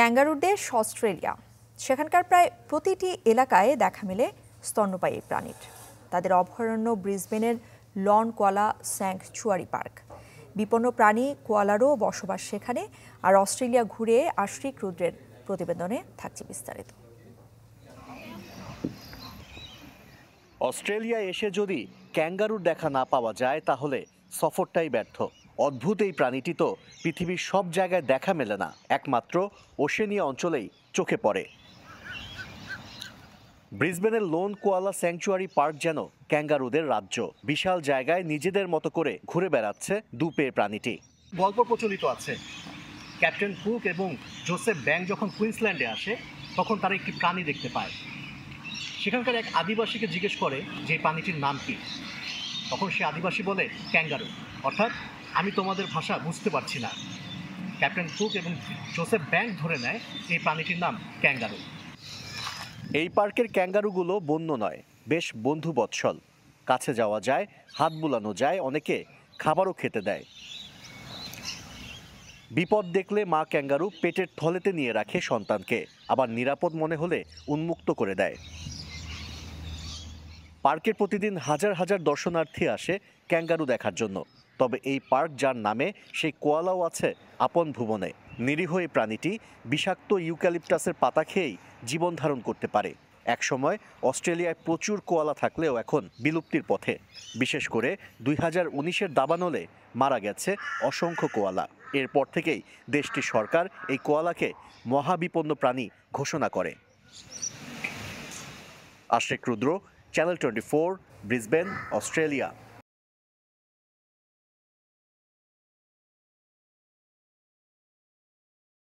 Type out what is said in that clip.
ক্যাঙ্গারুদের দেশ অস্ট্রেলিয়া সেখানকার প্রায় প্রতিটি এলাকায় দেখা মেলে স্তন্যপায়ী প্রাণীর তাদের অভয়ারণ্য ব্রিসবেনের লন কোয়ালা স্যাংচুয়ারি পার্ক বিপন্ন প্রাণী কোয়ালারও বসবাস সেখানে আর অস্ট্রেলিয়া ঘুরে আশ্রিক রুদ্রের প্রতিবেদনে থাকছে বিস্তারিত অস্ট্রেলিয়া এসে যদি ক্যাঙ্গারুর দেখা না পাওয়া যায় তাহলে সফরটাই ব্যর্থ অদ্ভুত এই প্রাণীটি তো পৃথিবীর সব জায়গায় দেখা মেলে না একমাত্র ওশেনিয়া অঞ্চলেই চোখে পড়ে ব্রিসবেনের লোন কোয়ালা স্যাংচুয়ারি পার্ক যেন ক্যাঙ্গারুদের রাজ্য বিশাল জায়গায় নিজেদের মতো করে ঘুরে বেড়াচ্ছে দুপে প্রাণীটি গল্প প্রচলিত আছে ক্যাপ্টেন কুক এবং জোসেফ ব্যাং যখন কুইন্সল্যান্ডে আসে তখন তারা একটি প্রাণী দেখতে পায় সেখানকার এক আদিবাসীকে জিজ্ঞেস করে যে প্রাণীটির নাম কি তখন সে আদিবাসী বলে ক্যাঙ্গারু অর্থাৎ আমি তোমাদের ভাষা বুঝতে পারছি না ক্যাপ্টেন কুক এবং জোসেফ ব্যাংক ধরে নেয় এই প্রাণীটির নাম ক্যাঙ্গারু এই পার্কের ক্যাঙ্গারুগুলো বন্য নয় বেশ বন্ধু বৎসল কাছে যাওয়া যায় হাত বুলানো যায় অনেকে খাবারও খেতে দেয় বিপদ দেখলে মা ক্যাঙ্গারু পেটের থলেতে নিয়ে রাখে সন্তানকে আবার নিরাপদ মনে হলে উন্মুক্ত করে দেয় পার্কের প্রতিদিন হাজার হাজার দর্শনার্থী আসে ক্যাঙ্গারু দেখার জন্য তবে এই পার্ক যার নামে সেই কোয়ালাও আছে আপন ভুবনে নিরীহ এই প্রাণীটি বিষাক্ত ইউক্যালিপটাসের পাতা খেয়েই জীবন ধারণ করতে পারে একসময় অস্ট্রেলিয়ায় প্রচুর কোয়ালা থাকলেও এখন বিলুপ্তির পথে বিশেষ করে দুই হাজার উনিশের দাবানলে মারা গেছে অসংখ্য কোয়ালা এরপর থেকেই দেশটির সরকার এই কোয়ালাকে মহাবিপন্ন প্রাণী ঘোষণা করে Ashek Rudra channel twenty four Brisbane Australia